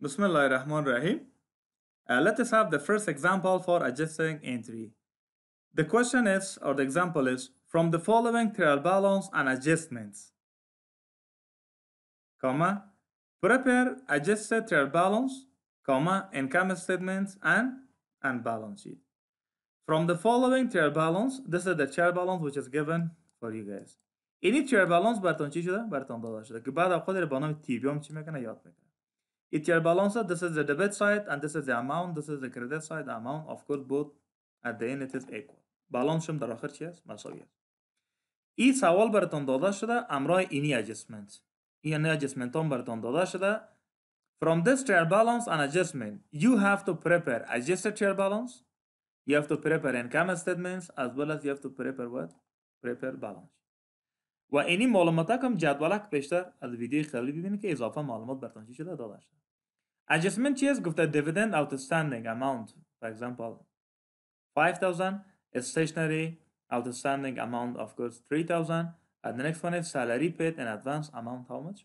Bismillahirrahmanirrahim. Rahman Rahim. Uh, let us have the first example for adjusting entry. The question is, or the example is, from the following trial balance and adjustments. Comma, prepare adjusted trial balance, comma, income statements and, and balance sheet. From the following trial balance, this is the trial balance which is given for you guys. این تریال بالانس براتون چی شده؟ براتون داده شده که بعد از خود برنامه تیبیوم چی میکنه یاد میکنه your balancer, this is the debit side and this is the amount, this is the credit side the amount. Of course, both at the end it is equal. Balance در آخر چی است؟ مساوی است. این سوال براتون داده شده امرای اینی adjustment. این adjustment هم براتون داده شده. From this trial balance and adjustment, you have to prepare adjusted trial balance. You have to prepare income statements as well as you have to prepare what? Prepare balance. و اینی معلومات هم جدولک پیشتر از ویدیوی خیلی ببینید که اضافه معلومات برتان چی شده داده شده adjustment چی است گفته dividend outstanding amount for example 5000 stationary outstanding amount of course 3000 and the next one is salary paid in advance amount how much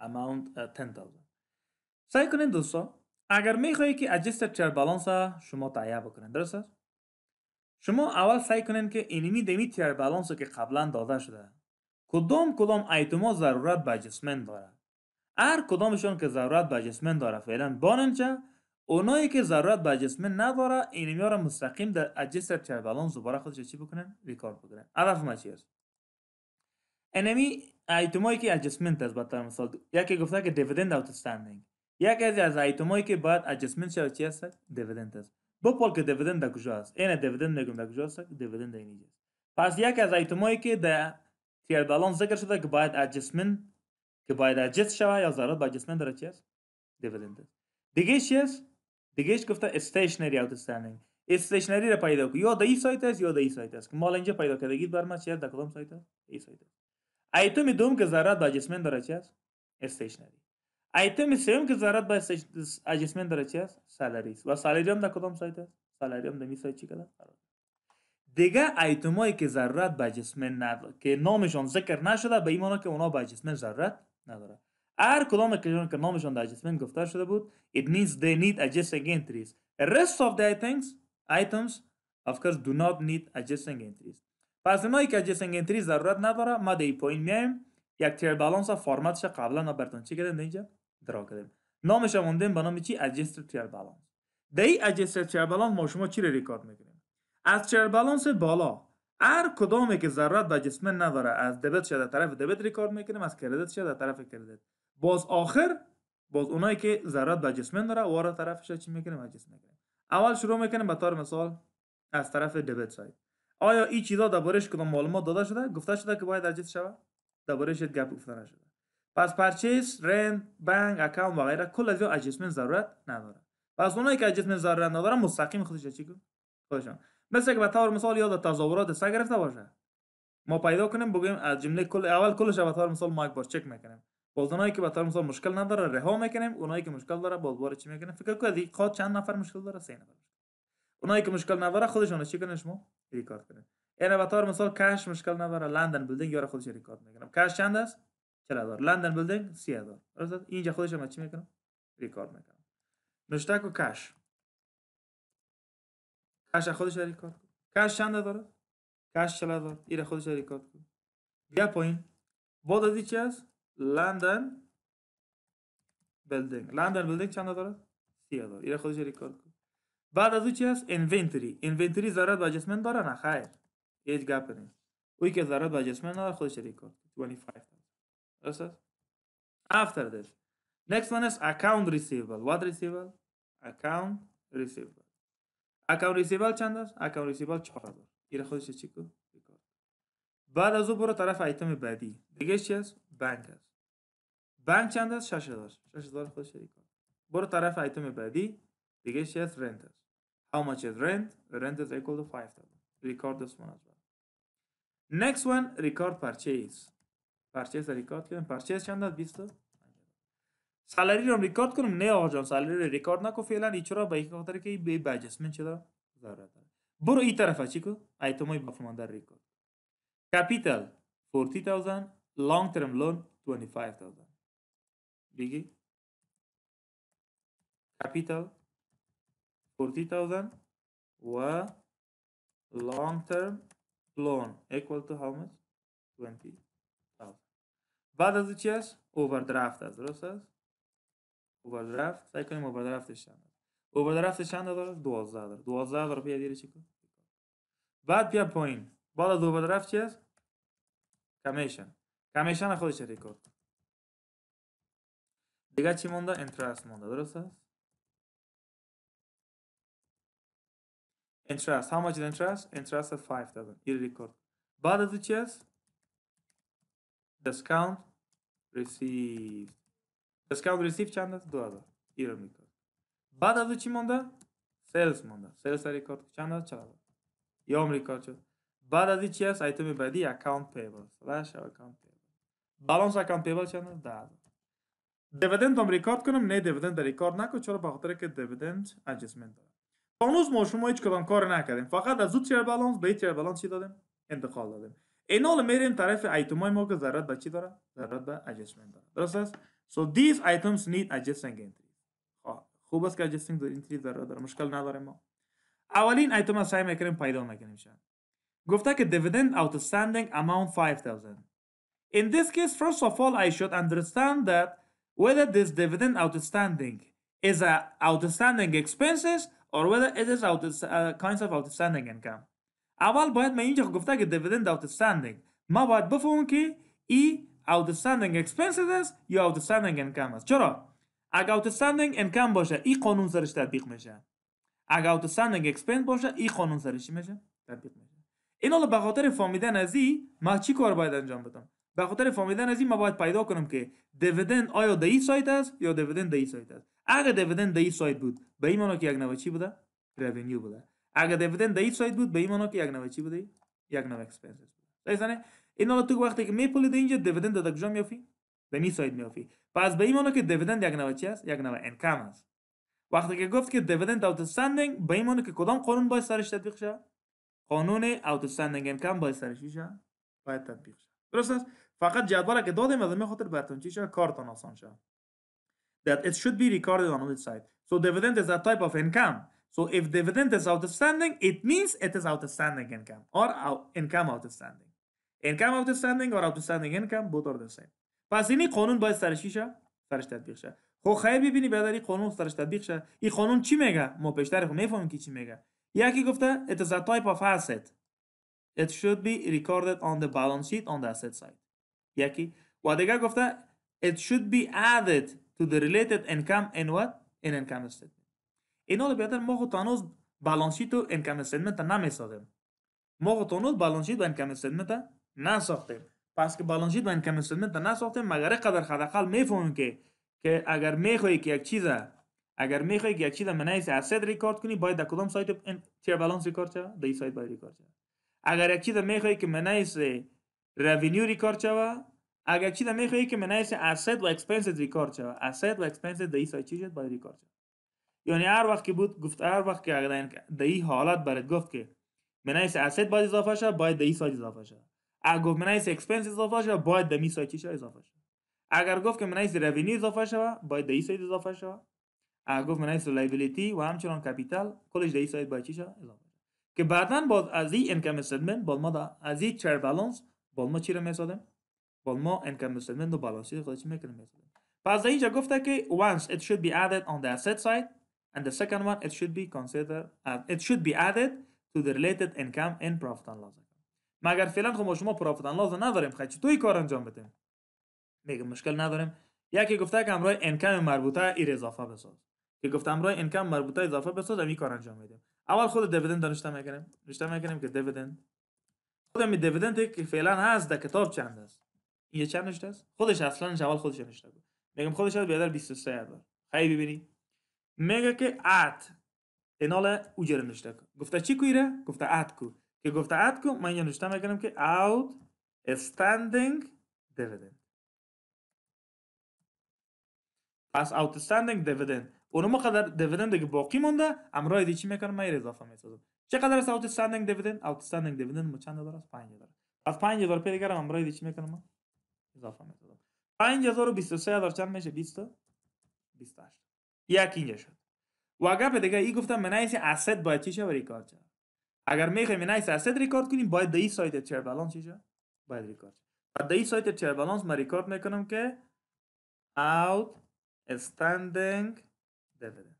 amount uh, 10000 سعی کنین دوستا اگر میخواهید که adjusted share balance شما تهیه بکنین درست است شما اول سعی کنین که اینمی دمی تیر بالانس که قبلا داده شده کدام کدام ایتما ضرورت به جسمن داره هر کدامشون که ضرورت به جسمن داره فعلا بانن چه اونایی که ضرورت به جسمن نداره ها را مستقیم در اجسر تیر بالانس دوباره خودش چی بکنن ریکارد بکنن هدف ما چی است انمی ایتمایی که اجسمنت از بطر مثال یکی گفته که دیویدند اوت یکی از ایتمایی که بعد اجسمنت شد چی است دیویدند است با پال که دیویدند کجاست این دیویدند نگم در کجاست دیویدند اینجاست پس یک از آیتمایی که در تیر بالان ذکر شده که باید ادجستمنت که باید ادجست شوه یا ضرورت با ادجستمنت داره چی است دیویدند دیگه چی است دیگه گفته استیشنری اوت استندینگ استیشنری را پیدا کو یا د ای سایت است یا د ای سایت است که مال اینجا پیدا کردگی بر من چی در کدام سایت است ای سایت است آیتم دوم که ضرورت با ادجستمنت داره چی است استیشنری Item same că arăt by adjustment de و salaries. Va salariam da kodam site ast? Salariam da mi site chi kada? دیگه آیتم هایی که ضرورت به جسمن نداره که نامشان ذکر نشده به ایمانا که اونا به جسمن ضرورت نداره هر کدام که نامشان در جسمن گفته شده بود it means they need adjusting entries the rest of the items items of course do not need adjusting entries پس اینایی که adjusting entries ضرورت نداره ما دی پایین میایم یک تیر بالانس فرمتش قبلا براتون چی کردم درا کردیم نامش موندیم به نام چی ادجستر تیر بالانس دی این ادجستر بالانس ما شما چی رو ریکارد میکنیم از تیر بالانس بالا هر کدامی که ذرات به جسم نداره از دبت شده طرف دبت ریکارد میکنیم از کردت شده طرف کردت باز آخر باز اونایی که ذرات به جسم داره طرف طرفش چی میکنیم از جسم میکنیم اول شروع میکنیم به طور مثال از طرف دبت ساید آیا این چیزا که کدام معلومات داده شده گفته شده که باید اجست شود دربارش گپ گفته نشده پس پرچیز رند، بنگ اکاونت و غیره کل از این ضرورت نداره پس اونایی که اجسمن ضرورت نداره مستقیم خودش چی کن خودشان مثل که به طور مثال یاد تظاهرات سه گرفته باشه ما پیدا کنیم بگیم از جمله کل اول کلش به طور مثال ما یک بار چک میکنیم باز اونایی که به طور مثال مشکل نداره رها میکنیم اونایی که مشکل داره باز بار چی میکنیم فکر کنید دیگه چند نفر مشکل داره سه نفر اونایی که مشکل نداره خودشون چی کنن شما ریکارد کنن. اینا یعنی به طور مثال کش مشکل نداره لندن بلدینگ یاره خودش ریکارد میکنم کش چند است چرا لندن بلدنگ سی هزار درست اینجا خودش هم چی میکنم ریکارد میکنم مشتک و کش کش خودش ریکارد کش چند داره کش چلا داره ایر خودش ریکارد کن بیا پایین با دادی چی هست لندن بلدنگ لندن بلدنگ چند داره سی هزار ایر خودش ریکارد کن بعد از او چی هست انوینتری انوینتری ضرر به جسمن داره نه خیر هیچ گپ نیست اوی که ضرر به جسمن خودش ریکارد 25 This is after this. Next one is account receivable. What receivable? Account receivable. Account receivable chandas? Account receivable choradır. Yere koyuşu çıkı. بعد از او برو طرف ایتم بعدی. دیگه چی است؟ بانک است. بانک چند است؟ 6000. 6000 خودش شریک کن. برو طرف ایتم بعدی. دیگه چی است؟ رنت است. How much is rent? Rent is equal to 5000. Record this one as well. Next one, record purchase. Purchase record करें purchase के अंदर बीस salary record करूँ ने और जाऊँ salary record ना को फिलहाल इचरा बाइक का होता है कि बैजेसमेंट चला जरूरत है बुरो ई तरफ है चिको आइटमों बफमांदर record capital forty thousand long term loan twenty five thousand देखिए कैपिटल फोर्टी थाउजेंड व twenty بعد از چی است اوردرافت از درست است اوردرافت سعی کنیم اوردرافتش چند اووردرفتش چند داره 12 دلار 12 دلار بیا دیره چی کن بعد بیا پایین بعد از اوردرافت چی است کمیشن کمیشن خودش ریکورد دیگه چی مونده انترست مونده درست است interest how much is interest interest at 5000 این ریکورد بعد از چی است دسکانت رسیف دسکانت رسیف چند است؟ دو هزار رو میکرد بعد از او چی مانده؟ سیلز مانده سیلز ریکارد چند است؟ چهار هزار یام ریکارد شد بعد از چی است؟ ایتم بعدی اکاونت پیبل است او اکاونت پیبل بالانس اکاونت پیبل چند است؟ ده هزار دیویدند هم ریکارد کنم نه دیویدند ریکارد نکن چرا به خاطر که دیویدند ادجستمنت داره تا هنوز ما شما هیچ کدام کار نکردیم فقط از اون تیر بالانس به تیر بالانس چی دادیم انتقال دادیم این all میریم طرف آیتم های ما که ضرورت به چی داره؟ ضرورت به adjustment داره درست است؟ So these items need adjusting entries خوب است که adjusting entries ضرورت داره مشکل نداره ما اولین آیتم سعی میکنیم پیدا میکنیم شد گفته که dividend outstanding amount 5000 In this case first of all I should understand that whether this dividend outstanding is a outstanding expenses or whether it is out, uh, kinds of outstanding income اول باید من اینجا گفته که دیویدند اوتستندینگ ما باید بفهمم که ای اوتستندینگ اکسپنسز است یا اوتستندینگ انکم است چرا اگر استندینگ انکم باشه این قانون سرش تطبیق میشه اگر استندینگ اکسپنس باشه این قانون سرش میشه تطبیق میشه این حالا به خاطر فهمیدن از این ما چی کار باید انجام بدم به خاطر فهمیدن از این ما باید پیدا کنم که دیویدند آیا دی ای سایت است یا دیویدند دی ای سایت است اگر دیویدند دی ای سایت بود به این معنی که یک نوع چی بوده رونیو بوده اگر دیویدند در این بود به این که یک نوع چی بوده یک نوع اکسپنسز بود یعنی این حالا تو وقتی که میپولی اینجا دیویدند در کجا میافی به این سایت میافی پس به این که دیویدند یک نوع چی است یک نوع انکم است وقتی که گفت که دیویدند اوتستندینگ به این که کدام قانون باید سرش تطبیق شه قانون اوتستندینگ انکم باید سرش شه باید تطبیق شه درست است فقط جدول که دادیم از همین خاطر براتون چی شه کارتون آسان شه that it should be recorded on its side. so dividend is a type of income So if dividend is outstanding, it means it is outstanding income or out income outstanding. Income outstanding or outstanding income both are the same. پس اینی قانون باید سرش شه سرش تطبیق شه خب خیر ببینی بعد قانون سرش تطبیق شه این قانون چی میگه ما پیشتر خب نفهمیم که چی میگه یکی گفته it is a type of asset it should be recorded on the balance sheet on the asset side یکی و دیگه گفته it should be added to the related income in what in income statement اینا رو بیادر ما خود تانوز بالانسیت و انکم نمی نمیسازیم ما خود تانوز بالانسیت و انکم استیتمنت نساختیم پس که بالانسیت و انکم استیتمنت نساختیم مگر قدر می میفهمم که که اگر می خواهی که یک چیز اگر می خواهی که یک چیز منیس اسید ریکارد کنی باید در کدام سایت چه بالانس ریکارد شوه در این سایت باید ریکارد شوه اگر یک چیز می خواهی که منیس رونیو ریکارد شوه اگر یک چیز خواهی که منیس اسید و اکسپنسید ریکارد شوه اسید و اکسپنسید در این سایت چیز باید ریکارد یعنی هر وقت که بود گفت هر وقت که اگر در این حالت برات گفت که منایس اسید باید اضافه شه باید در سایت اضافه شه اگر گفت منایس اکسپنس اضافه شه باید در این سایت اضافه شه اگر گفت که منایس روینی اضافه شه باید در سایت اضافه شه اگر گفت منایس لایبیلیتی و همچنان کپیتال کلش در سایت باید چی شه اضافه که بعدا باز از این انکم استیتمنت با ما از این چر بالانس با ما چی رو میسازیم با ما انکم استیتمنت و بالانس چی میکنیم میسازیم پس اینجا گفته که once it should be added on the asset side And the second one, it should be considered, uh, it should be added to the related income in profit and loss account. مگر فعلا خب ما شما پروفیت اند لاز نداریم خب چطوری کار انجام بدیم میگم مشکل نداریم یکی گفته که امرای انکم مربوطه ایر اضافه بساز که گفته امرای انکم مربوطه اضافه بساز این کار انجام میدیم اول خود دیویدند نوشته میکنیم نوشته میکنیم که دیویدند خود می دیویدند که فعلا هست در کتاب چند است این چند نوشته است خودش اصلا اول خودش نشته بود میگم خودش بیادر 23 هزار خیلی ببینید میگه که ات اینال اوجر نشته کن گفته چی کویره؟ گفته ات کو که گفته ات کو من اینجا نشته میکنم که out e standing dividend پس outstanding e dividend اون قدر دیویدن دیگه باقی مونده امرای دی چی میکنم من اضافه میسازم چقدر است اوت استندینگ Dividend اوت استندینگ دیویدند ما چند دار است پس از دار پیدا کردم امرای دی چی میکنم من اضافه میسازم 5000 و دار چند میشه 20 هشت یک اینجا شد و گپ دیگه ای گفتم من ایسی اسید باید چی شد ریکارد شد اگر میخوایم من ایسی اسید ریکارد کنیم باید دایی سایت چر بالانس چی شد باید ریکارد شد دایی سایت چر بالانس من ریکارد میکنم که out standing dividend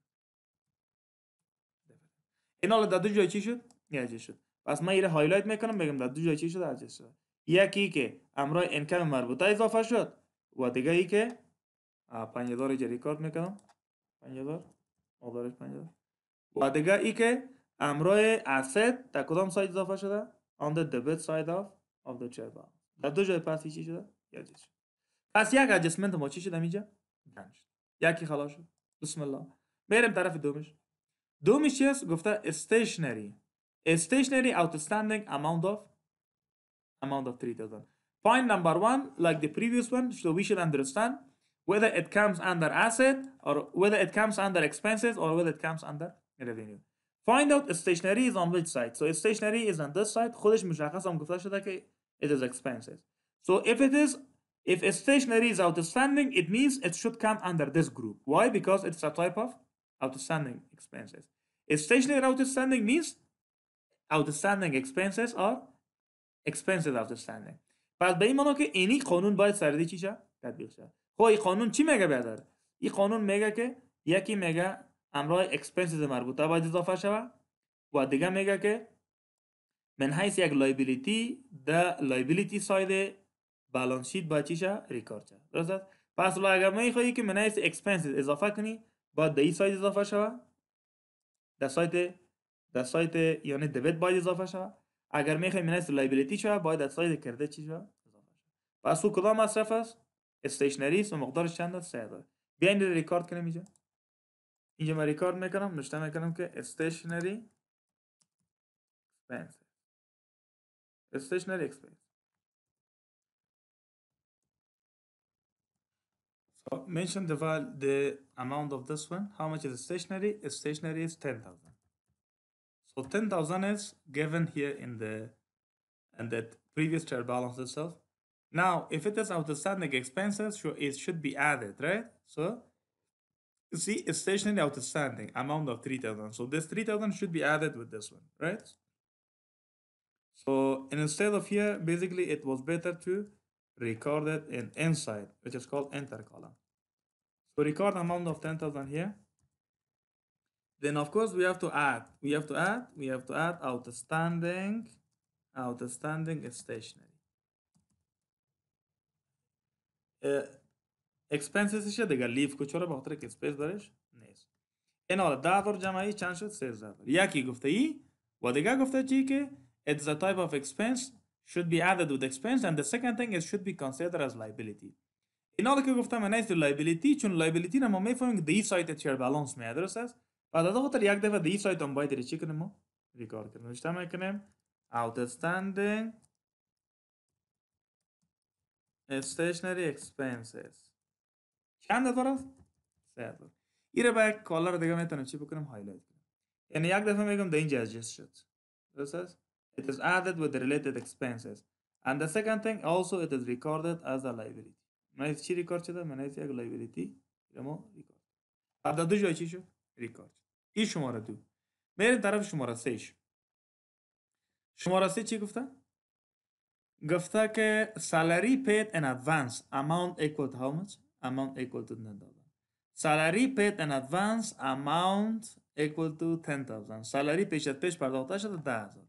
این حالا در دو جای چی شد؟ یه جای شد پس من ایره هایلایت میکنم بگم در دو جای چی شد هر شد یکی که امرای انکم مربوطه اضافه شد و دیگه ای که 5000 ریکارد میکنم 5000 مقدارش و دیگه ای که امرای asset در کدام سایت اضافه شده on the debit side of of the chair balance در دو جای پس چی شده یاد شده پس یک اجسمنت ما چی شده اینجا یکی خلاص شد بسم الله میریم طرف دومش دومش چیست گفته استیشنری استیشنری outstanding amount of amount of 3000 point number one like the previous one so we should understand whether it comes under asset or whether it comes under expenses or whether it comes under revenue find out if stationary is on which side so if stationary is on this side خودش مشخص هم گفته شده که it is expenses so if it is if stationary is outstanding it means it should come under this group why because it's a type of outstanding expenses Stationery stationary outstanding means outstanding expenses are expenses outstanding پس به این که اینی قانون باید سردی چی شد؟ شد خب این قانون چی میگه برادر این قانون میگه که یکی میگه امرای اکسپنسز مربوطه باید اضافه شوه و دیگه میگه که من حیث یک لایبیلیتی ده لایبیلیتی ساید بالانس شیت باید چی شه ریکارد شه درست است پس اگر خواهی که من حیث اکسپنسز اضافه کنی باید ده این ساید اضافه شوه در سایت در سایت یعنی دبیت باید اضافه شوه اگر میخوای من حیث لایبیلیتی شوه باید در سایت کرده چی شوه پس او کدام مصرف استیشنری است و مقدارش چند است 3000 بیاین رو ریکارد کنیم اینجا اینجا من ریکارد میکنم نوشته میکنم که استیشنری expenses استیشنری So mention the val the amount of this one. How much is stationary? Stationary is ten thousand. So ten thousand is given here in the and that previous chart balance itself. Now, if it is outstanding expenses, it should be added, right? So, see, stationary outstanding amount of 3000. So, this 3000 should be added with this one, right? So, instead of here, basically, it was better to record it in inside, which is called enter column. So, record amount of 10,000 here. Then, of course, we have to add, we have to add, we have to add outstanding, outstanding stationary. اکسپنسش دیگه لیف کو چرا به خاطر که اسپیس درش نیست این حالا ده بار جمعی چند شد 13 یکی گفته ای و دیگه گفته چی که it's the type of expense should be added with expense and the second thing is should be considered as liability این حالا که گفتم من نیست liability چون liability ما میفهمیم که دی سایت چیر balance می ادرس است بعد از خاطر یک دفعه دی سایت هم باید چی کنیم ما ریکار کنیم نوشته میکنیم outstanding stationary expenses چند هزار است؟ سه هزار ایره با یک کالر دیگه میتونم چی بکنم هایلایت کنم یعنی یک دفعه میگم در اینجا adjust شد درست است؟ It is added with the related expenses and the second thing also it is recorded as a liability من چی ریکارد شده؟ من یک liability ما ریکارد بعد دو جای چی شد؟ ریکارد این شماره دو میریم طرف شماره سه شماره سه چی گفتن؟ گفته که salary paid in advance amount equal to how much amount equal to 10000 salary paid in advance amount equal to 10000 salary پیش از پیش پرداخته شده 10000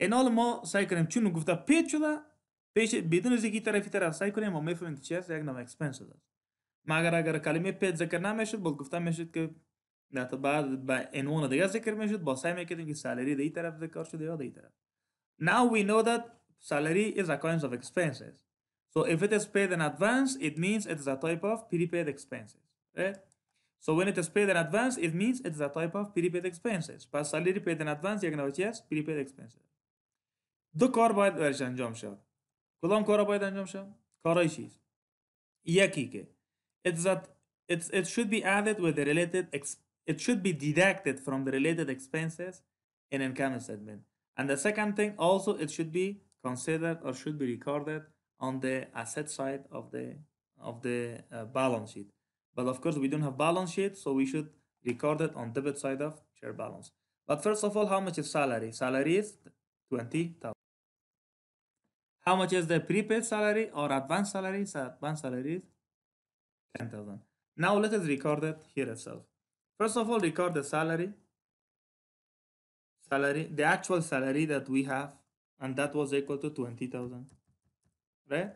این حال ما سعی کنیم چون گفته paid شده پیش بدون از یکی طرفی طرف سعی کنیم ما میفهمیم که چی هست یک نام اکسپنس شده مگر اگر کلمه paid ذکر نمیشد بلکه گفته میشد که نه تا بعد با عنوان دیگه ذکر میشد با سعی میکردیم که سالری دی طرف ذکر شده یا دی طرف now we know that salary is occurrence of expenses. So if it is paid in advance, it means it is a type of prepaid expenses, right? So when it is paid in advance, it means it is a type of prepaid expenses. But salary paid in advance you yes, prepaid expenses. دو کار باید برش انجام شد. کدام کارا باید انجام شد؟ کارای چیز. یکی که it's that it's, it should be added with the related it should be deducted from the related expenses in income statement. And the second thing also it should be considered or should be recorded on the asset side of the of the uh, balance sheet. But of course, we don't have balance sheet, so we should record it on debit side of share balance. But first of all, how much is salary? Salary is 20,000. How much is the prepaid salary or advance salary? So advance salary is 10,000. Now let us record it here itself. First of all, record the salary. Salary, the actual salary that we have and that was equal to 20,000 right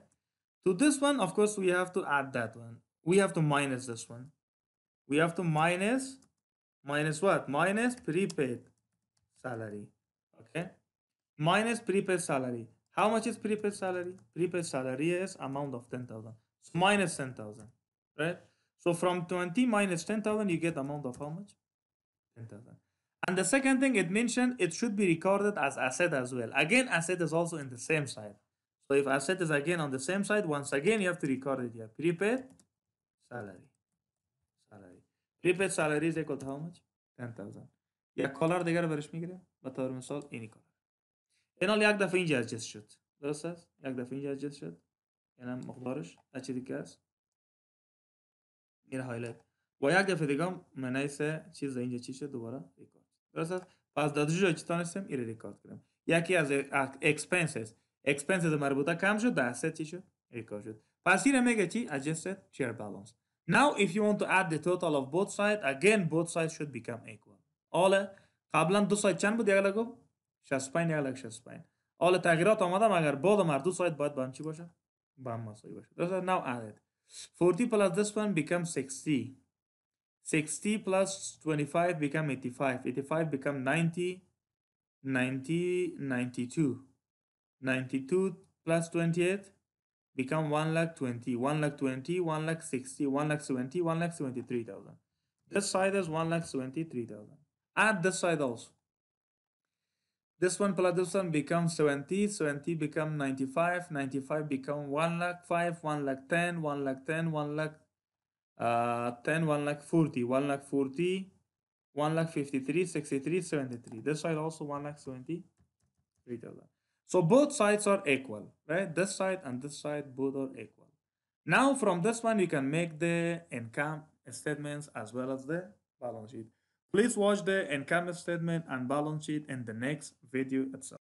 to this one of course we have to add that one we have to minus this one we have to minus minus what minus prepaid salary okay minus prepaid salary how much is prepaid salary prepaid salary is amount of 10,000 so minus 10,000 right so from 20 minus 10,000 you get amount of how much 10,000 and the second thing it mentioned, it should be recorded as asset as well. Again, asset is also in the same side. So if asset is again on the same side, once again, you have to record it here. Prepaid salary. Salary. Prepaid salary is equal to how much? 10,000. یک کالر دیگر برش میگیره به طور مثال اینی کالر اینال یک دفعه اینجا ادجست شد درست است یک دفعه اینجا ادجست شد اینم مقدارش چی دیگه است میره هایلایت و یک دفعه دیگه منیس چیز اینجا چی شد دوباره ریکارد درست پس در دو جایی که تانستیم ایره ریکارد کنیم یکی از اکسپنسز اکسپنسز مربوطه کم شد در asset چی شد ریکارد شد پس ایره میگه چی adjusted share balance now if you want to add the total of both sides again both sides should become equal آله قبلا دو ساید چند بود یک لگو 65 یک لگ 65 آله تغییرات آمده مگر بعد هر دو ساید باید بهم چی باشه بهم مساوی باشه درست now added 40 plus this one becomes 60 60 plus 25 become 85. 85 become 90, 90, 92. 92 plus 28 become 1 lakh 20, 1 lakh 20, 1 lakh 60, 1 lakh twenty. 1 lakh 73,000. This side is 1 lakh 73,000. Add this side also. This one plus this one becomes 70, 70 become 95, 95 become 1 lakh 5, 1 lakh 10, 1 lakh 10, 1 lakh uh, 10, 1 lakh 40, 1 lakh 40, 1 lakh 53, 63, 73. This side also 1 lakh 73 thousand. So both sides are equal, right? This side and this side both are equal. Now from this one you can make the income statements as well as the balance sheet. Please watch the income statement and balance sheet in the next video itself.